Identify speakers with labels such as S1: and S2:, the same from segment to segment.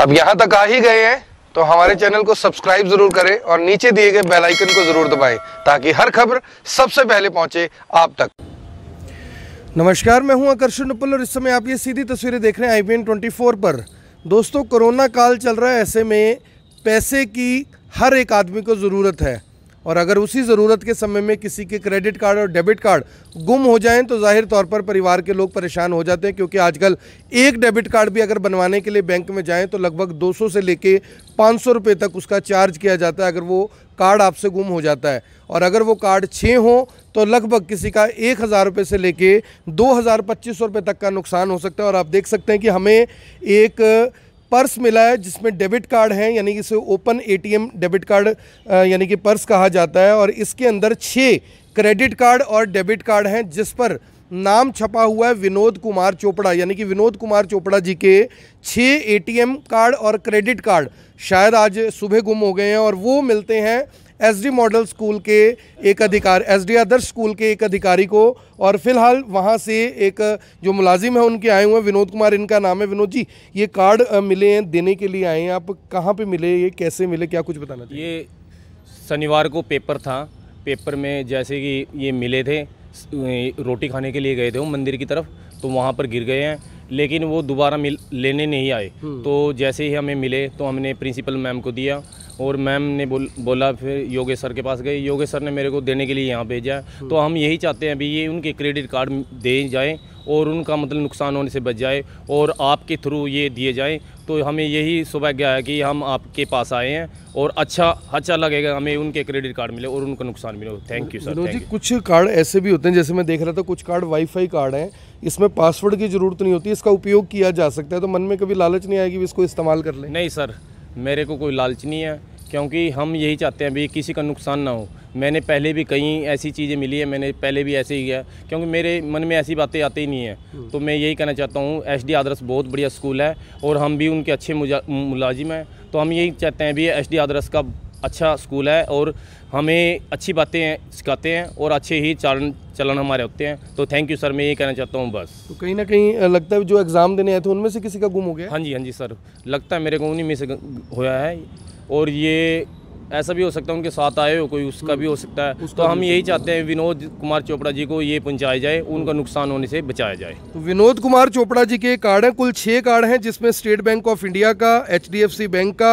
S1: अब यहाँ तक आ ही गए हैं तो हमारे चैनल को सब्सक्राइब जरूर करें और नीचे दिए गए बेल आइकन को जरूर दबाएं ताकि हर खबर सबसे पहले पहुंचे आप तक नमस्कार मैं हूं आकर्षण उपल और इस समय आप ये सीधी तस्वीरें देख रहे हैं आई ट्वेंटी फोर पर दोस्तों कोरोना काल चल रहा है ऐसे में पैसे की हर एक आदमी को ज़रूरत है और अगर उसी ज़रूरत के समय में किसी के क्रेडिट कार्ड और डेबिट कार्ड गुम हो जाएं तो जाहिर तौर पर परिवार के लोग परेशान हो जाते हैं क्योंकि आजकल एक डेबिट कार्ड भी अगर बनवाने के लिए बैंक में जाएं तो लगभग 200 से लेके पाँच सौ तक उसका चार्ज किया जाता है अगर वो कार्ड आपसे गुम हो जाता है और अगर वो कार्ड छः हो तो लगभग किसी का एक हज़ार रुपये से लेके दो हज़ार पच्चीस सौ रुपये तक का नुकसान हो सकता है और आप देख सकते हैं कि हमें एक पर्स मिला है जिसमें डेबिट कार्ड है यानी कि इसे ओपन एटीएम डेबिट कार्ड यानी कि पर्स कहा जाता है और इसके अंदर छः क्रेडिट कार्ड और डेबिट कार्ड हैं जिस पर नाम छपा हुआ है विनोद कुमार चोपड़ा यानी कि विनोद कुमार चोपड़ा जी के छः एटीएम कार्ड और क्रेडिट कार्ड शायद आज सुबह गुम हो गए हैं और वो मिलते हैं एसडी मॉडल स्कूल के एक अधिकार एसडी आदर्श स्कूल के एक अधिकारी को और फिलहाल वहाँ से एक जो मुलाजिम है उनके आए हुए हैं विनोद कुमार इनका नाम है विनोद जी ये कार्ड मिले हैं देने के लिए आए हैं आप कहाँ पे मिले ये कैसे मिले क्या कुछ बताना
S2: ये शनिवार को पेपर था पेपर में जैसे कि ये मिले थे रोटी खाने के लिए गए थे वो मंदिर की तरफ तो वहाँ पर गिर गए हैं लेकिन वो दोबारा मिल लेने नहीं आए हम्म। तो जैसे ही हमें मिले तो हमने प्रिंसिपल मैम को दिया और मैम ने बोल बोला फिर योगेश सर के पास गए योगेश सर ने मेरे को देने के लिए यहाँ भेजा तो हम यही चाहते हैं अभी ये उनके क्रेडिट कार्ड दे जाएँ और उनका मतलब नुकसान होने से बच जाए और आपके थ्रू ये दिए जाएँ तो हमें यही सौभाग्य है कि हम आपके पास आए हैं और अच्छा अच्छा लगेगा हमें उनके क्रेडिट कार्ड मिले और उनका नुकसान मिले थैंक यू सर जी
S1: कुछ कार्ड ऐसे भी होते हैं जैसे मैं देख रहा था कुछ कार्ड वाईफाई कार्ड हैं इसमें पासवर्ड की ज़रूरत नहीं होती इसका उपयोग किया जा सकता है तो मन में कभी लालच नहीं आएगी इसको इस्तेमाल कर लें
S2: नहीं सर मेरे को कोई लालच नहीं है क्योंकि हम यही चाहते हैं भी किसी का नुकसान ना हो मैंने पहले भी कई ऐसी चीज़ें मिली है मैंने पहले भी ऐसे ही किया क्योंकि मेरे मन में ऐसी बातें आती ही नहीं है हम्म। तो मैं यही कहना चाहता हूँ एस डी आदर्श बहुत बढ़िया स्कूल है और हम भी उनके अच्छे मुलाजिम हैं तो हम यही चाहते हैं भी एस डी आदर्श का अच्छा स्कूल है और हमें अच्छी बातें सिखाते हैं और अच्छे ही चालन चलन हमारे होते हैं तो थैंक यू सर मैं ये कहना चाहता हूँ बस तो
S1: कहीं ना कहीं लगता है जो एग्ज़ाम देने आए थे उनमें से किसी का गुम हो गया हाँ जी हाँ जी सर
S2: लगता है मेरे को उन्हीं में से होया है और ये ऐसा भी हो सकता है उनके साथ आए हो कोई उसका भी हो हम्म, सकता है तो हम यही चाहते हैं विनोद कुमार चोपड़ा जी को ये पहुंचाया जाए हम्म। उनका नुकसान होने से बचाया जाए
S1: तो विनोद कुमार चोपड़ा जी के कार्ड हैं कुल छः कार्ड हैं जिसमें स्टेट बैंक ऑफ इंडिया का एच बैंक का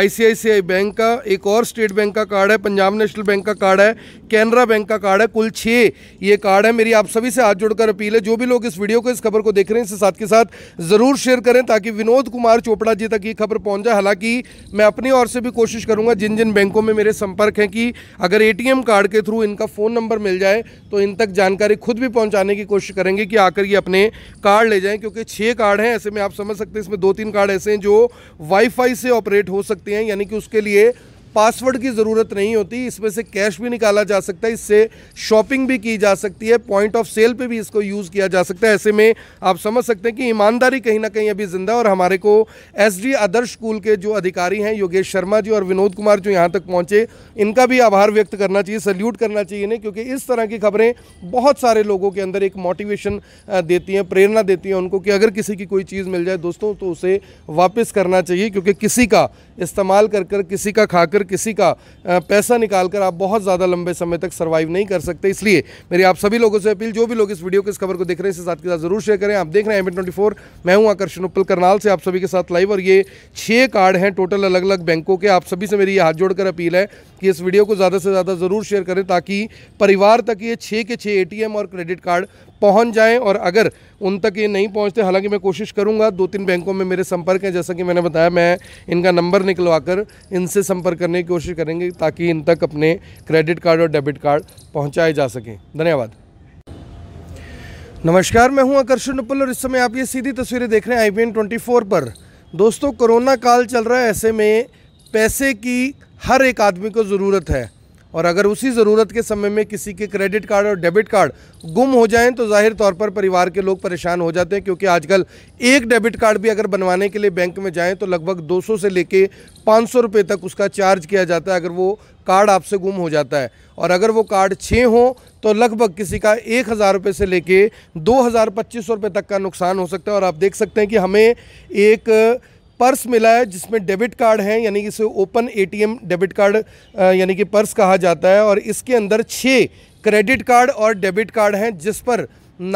S1: आई बैंक का एक और स्टेट बैंक का कार्ड है पंजाब नेशनल बैंक का कार्ड है कैनरा बैंक का कार्ड है कुल छः ये कार्ड है मेरी आप सभी से हाथ जोड़कर अपील है जो भी लोग इस वीडियो को इस खबर को देख रहे हैं इसे साथ के साथ ज़रूर शेयर करें ताकि विनोद कुमार चोपड़ा जी तक ये खबर पहुँच जाए हालांकि मैं अपनी ओर से भी कोशिश करूँगा जिन जिन बैंकों में मेरे संपर्क हैं कि अगर एटीएम कार्ड के थ्रू इनका फ़ोन नंबर मिल जाए तो इन तक जानकारी खुद भी पहुंचाने की कोशिश करेंगे कि आकर ये अपने कार्ड ले जाएं क्योंकि छः कार्ड हैं ऐसे में आप समझ सकते हैं इसमें दो तीन कार्ड ऐसे हैं जो वाईफाई से ऑपरेट हो सकते हैं यानी कि उसके लिए पासवर्ड की ज़रूरत नहीं होती इसमें से कैश भी निकाला जा सकता है इससे शॉपिंग भी की जा सकती है पॉइंट ऑफ सेल पे भी इसको यूज़ किया जा सकता है ऐसे में आप समझ सकते हैं कि ईमानदारी कहीं ना कहीं अभी ज़िंदा और हमारे को एस आदर्श स्कूल के जो अधिकारी हैं योगेश शर्मा जी और विनोद कुमार जो यहाँ तक पहुँचे इनका भी आभार व्यक्त करना चाहिए सल्यूट करना चाहिए इन्हें क्योंकि इस तरह की खबरें बहुत सारे लोगों के अंदर एक मोटिवेशन देती हैं प्रेरणा देती हैं उनको कि अगर किसी की कोई चीज़ मिल जाए दोस्तों तो उसे वापस करना चाहिए क्योंकि किसी का इस्तेमाल कर कर किसी का खाकर अगर किसी का पैसा निकाल कर आप बहुत ज़्यादा लंबे समय तक सर्वाइव नहीं कर सकते इसलिए मेरी आप सभी लोगों से अपील जो भी लोग इस वीडियो को इस खबर को देख रहे हैं इसे साथ के साथ जरूर शेयर करें आप देख रहे हैं एम ट्वेंटी मैं हूँ आकर्षण उपल करनाल से आप सभी के साथ लाइव और ये छः कार्ड हैं टोटल अलग अलग बैंकों के आप सभी से मेरी ये हाथ जोड़कर अपील है कि इस वीडियो को ज़्यादा से ज़्यादा ज़रूर शेयर करें ताकि परिवार तक ये छः के छः ए और क्रेडिट कार्ड पहुंच जाएं और अगर उन तक ये नहीं पहुंचते हालांकि मैं कोशिश करूंगा दो तीन बैंकों में मेरे संपर्क हैं जैसा कि मैंने बताया मैं इनका नंबर निकलवा कर इनसे संपर्क करने की कोशिश करेंगे ताकि इन तक अपने क्रेडिट कार्ड और डेबिट कार्ड पहुँचाए जा सकें धन्यवाद नमस्कार मैं हूं आकर्षण उपल और इस समय आप ये सीधी तस्वीरें देख रहे हैं आई पी ट्वेंटी फोर पर दोस्तों कोरोना काल चल रहा है ऐसे में पैसे की हर एक आदमी को ज़रूरत है और अगर उसी ज़रूरत के समय में किसी के क्रेडिट कार्ड और डेबिट कार्ड गुम हो जाएं तो जाहिर तौर पर परिवार के लोग परेशान हो जाते हैं क्योंकि आजकल एक डेबिट कार्ड भी अगर बनवाने के लिए बैंक में जाएं तो लगभग 200 से लेके पाँच सौ रुपये तक उसका चार्ज किया जाता है अगर वो कार्ड आपसे गुम हो जाता है और अगर वो कार्ड छः हो तो लगभग किसी का एक हज़ार रुपये से लेके दो हज़ार पच्चीस सौ रुपये तक का नुकसान हो सकता है और आप देख सकते हैं कि हमें एक पर्स मिला है जिसमें डेबिट कार्ड है यानी कि इसे ओपन एटीएम डेबिट कार्ड यानी कि पर्स कहा जाता है और इसके अंदर छः क्रेडिट कार्ड और डेबिट कार्ड हैं जिस पर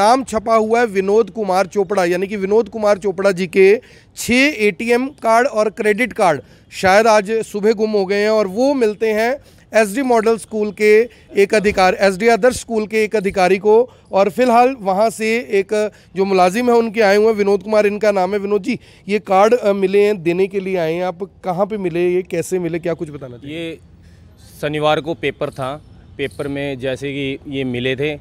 S1: नाम छपा हुआ है विनोद कुमार चोपड़ा यानी कि विनोद कुमार चोपड़ा जी के छः एटीएम कार्ड और क्रेडिट कार्ड शायद आज सुबह गुम हो गए हैं और वो मिलते हैं एसडी मॉडल स्कूल के एक अधिकार एसडी आदर्श स्कूल के एक अधिकारी को और फिलहाल वहाँ से एक जो मुलाजिम है उनके आए हुए हैं विनोद कुमार इनका नाम है विनोद जी ये कार्ड मिले हैं देने के लिए आए हैं आप कहाँ पे मिले ये कैसे मिले क्या कुछ बताना
S2: ये शनिवार को पेपर था पेपर में जैसे कि ये मिले थे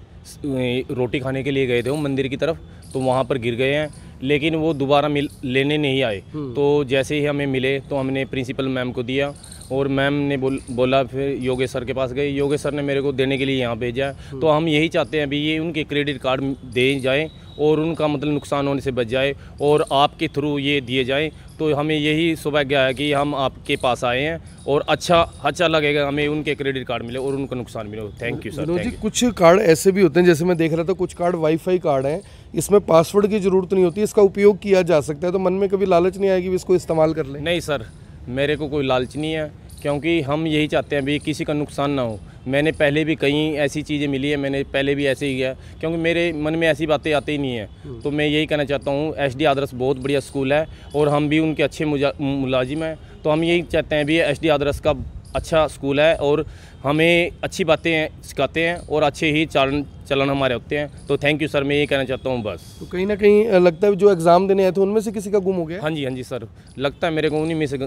S2: रोटी खाने के लिए गए थे वो मंदिर की तरफ तो वहाँ पर गिर गए हैं लेकिन वो दोबारा मिल लेने नहीं आए हम्म। तो जैसे ही हमें मिले तो हमने प्रिंसिपल मैम को दिया और मैम ने बोल बोला फिर योगेश सर के पास गए योगेश सर ने मेरे को देने के लिए यहाँ भेजा तो हम यही चाहते हैं अभी ये उनके क्रेडिट कार्ड दे जाएँ और उनका मतलब नुकसान होने से बच जाए और आपके थ्रू ये दिए जाएँ तो हमें यही सौभाग्य है कि हम आपके पास आए हैं और अच्छा अच्छा लगेगा हमें उनके क्रेडिट कार्ड मिले और उनका नुकसान मिले थैंक यू सर जी
S1: कुछ कार्ड ऐसे भी होते हैं जैसे मैं देख रहा था कुछ कार्ड वाईफाई कार्ड हैं इसमें पासवर्ड की ज़रूरत नहीं होती इसका उपयोग किया जा सकता है तो मन में कभी लालच नहीं आएगी इसको इस्तेमाल कर लें
S2: नहीं सर मेरे को कोई लालच नहीं है क्योंकि हम यही चाहते हैं भी किसी का नुकसान ना हो मैंने पहले भी कई ऐसी चीज़ें मिली है मैंने पहले भी ऐसे ही किया क्योंकि मेरे मन में ऐसी बातें आती ही नहीं है हम्म। तो मैं यही कहना चाहता हूँ एस डी आदर्श बहुत बढ़िया स्कूल है और हम भी उनके अच्छे मुलाजिम हैं तो हम यही चाहते हैं भी एस डी आदर्श का अच्छा स्कूल है और हमें अच्छी बातें सिखाते हैं और अच्छे ही चालन चलन हमारे होते हैं तो थैंक यू सर मैं ये कहना चाहता हूँ बस तो
S1: कहीं ना कहीं लगता है जो एग्ज़ाम देने आए थे उनमें से किसी का गुम हो गया हाँ जी हाँ जी सर
S2: लगता है मेरे को उन्हीं में से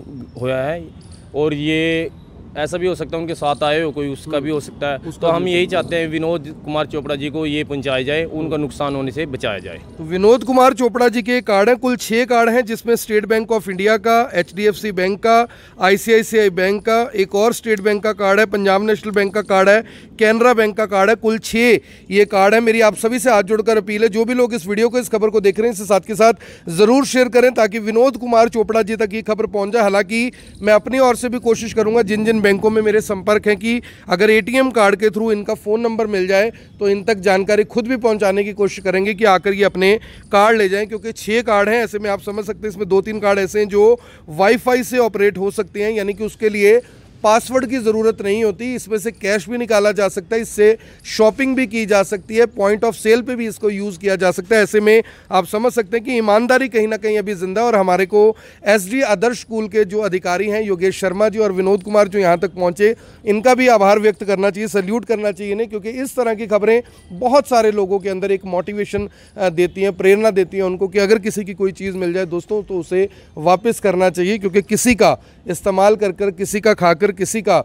S2: होया है और ये ऐसा भी हो सकता है उनके साथ आए हो कोई उसका हम्म। भी हो सकता है तो हम यही चाहते हैं विनोद कुमार चोपड़ा जी को ये पहुंचाया जाए हम्म। उनका नुकसान होने से बचाया
S1: जाए तो विनोद कुमार चोपड़ा जी के कार्ड हैं कुल छः कार्ड हैं जिसमें स्टेट बैंक ऑफ इंडिया का एच बैंक का आई बैंक का एक और स्टेट बैंक का कार्ड है पंजाब नेशनल बैंक का कार्ड है कैनरा बैंक का कार्ड है कुल छः ये कार्ड है मेरी आप सभी से हाथ जोड़कर अपील है जो भी लोग इस वीडियो को इस खबर को देख रहे हैं इसके साथ के साथ ज़रूर शेयर करें ताकि विनोद कुमार चोपड़ा जी तक ये खबर पहुँच जाए हालांकि मैं अपनी ओर से भी कोशिश करूँगा जिन जिन जिन बैंकों में मेरे संपर्क हैं कि अगर एटीएम कार्ड के थ्रू इनका फ़ोन नंबर मिल जाए तो इन तक जानकारी खुद भी पहुंचाने की कोशिश करेंगे कि आकर ये अपने कार्ड ले जाएं क्योंकि छः कार्ड हैं ऐसे में आप समझ सकते हैं इसमें दो तीन कार्ड ऐसे हैं जो वाईफाई से ऑपरेट हो सकते हैं यानी कि उसके लिए पासवर्ड की ज़रूरत नहीं होती इसमें से कैश भी निकाला जा सकता है इससे शॉपिंग भी की जा सकती है पॉइंट ऑफ सेल पे भी इसको यूज़ किया जा सकता है ऐसे में आप समझ सकते हैं कि ईमानदारी कहीं ना कहीं अभी ज़िंदा और हमारे को एस डी आदर्श स्कूल के जो अधिकारी हैं योगेश शर्मा जी और विनोद कुमार जो यहाँ तक पहुँचे इनका भी आभार व्यक्त करना चाहिए सल्यूट करना चाहिए इन्हें क्योंकि इस तरह की खबरें बहुत सारे लोगों के अंदर एक मोटिवेशन देती हैं प्रेरणा देती हैं उनको कि अगर किसी की कोई चीज़ मिल जाए दोस्तों तो उसे वापस करना चाहिए क्योंकि किसी का इस्तेमाल कर कर किसी का खाकर अगर किसी का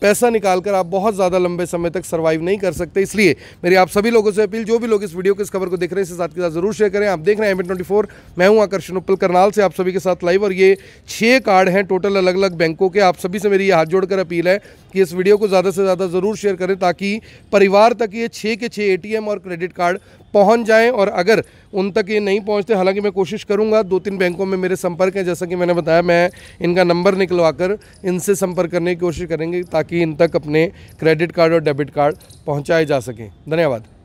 S1: पैसा निकाल कर आप बहुत ज़्यादा लंबे समय तक सर्वाइव नहीं कर सकते इसलिए मेरी आप सभी लोगों से अपील जो भी लोग इस वीडियो को इस खबर को देख रहे हैं इसे साथ के साथ जरूर शेयर करें आप देख रहे हैं एम ट्वेंटी फोर मैं हूँ आकर्षण उपल करनाल से आप सभी के साथ लाइव और ये छः कार्ड हैं टोटल अलग अलग बैंकों के आप सभी से मेरी ये हाथ जोड़कर अपील है कि इस वीडियो को ज़्यादा से ज़्यादा ज़रूर शेयर करें ताकि परिवार तक ये छः के छः ए और क्रेडिट कार्ड पहुंच जाएं और अगर उन तक ये नहीं पहुंचते हालांकि मैं कोशिश करूंगा दो तीन बैंकों में मेरे संपर्क हैं जैसा कि मैंने बताया मैं इनका नंबर निकलवाकर इनसे संपर्क करने की कोशिश करेंगे ताकि इन तक अपने क्रेडिट कार्ड और डेबिट कार्ड पहुँचाए जा सकें धन्यवाद